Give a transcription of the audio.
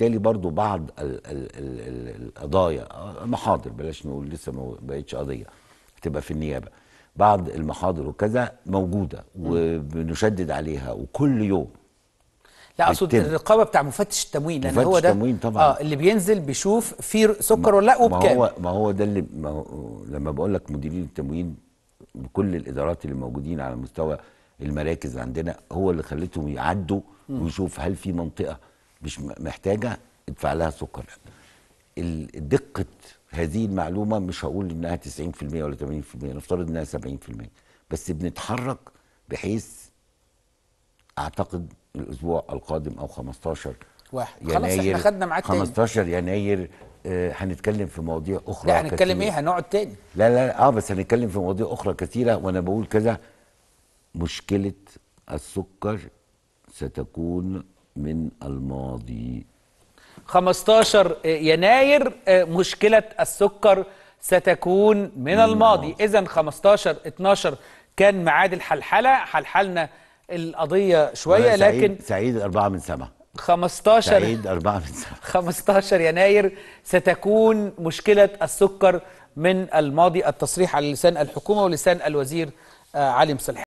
وبالتالي برضو بعض القضايا محاضر بلاش نقول لسه ما بقتش قضيه هتبقى في النيابه بعض المحاضر وكذا موجوده وبنشدد عليها وكل يوم لا اقصد الرقابه بتاع مفتش التموين لان هو ده التموين طبعا اه اللي بينزل بيشوف في سكر ولا لا وبكام ما هو ما هو ده اللي ما هو لما بقول لك مديرين التموين بكل الادارات اللي موجودين على مستوى المراكز عندنا هو اللي خلتهم يعدوا ويشوف هل في منطقه مش محتاجه ادفع لها سكر دقه هذه المعلومه مش هقول انها 90% ولا 80% نفترض انها 70% بس بنتحرك بحيث اعتقد الاسبوع القادم او 15 واحد يناير خلاص احنا خدنا معاك 15 تاني. يناير آه، هنتكلم في مواضيع اخرى لا هنتكلم ايه هنقعد تاني لا لا اه بس هنتكلم في مواضيع اخرى كثيره وانا بقول كذا مشكله السكر ستكون من الماضي 15 يناير آه، مشكلة السكر ستكون من, الماضي إذا 15 12 كان ميعاد الحلحلة حلحلنا القضية شوية لكن سعيد أربعة من سما 15 سعيد أربعة من سما 15 يناير ستكون مشكلة السكر من الماضي التصريح على لسان الحكومة ولسان الوزير آه، علي مصلح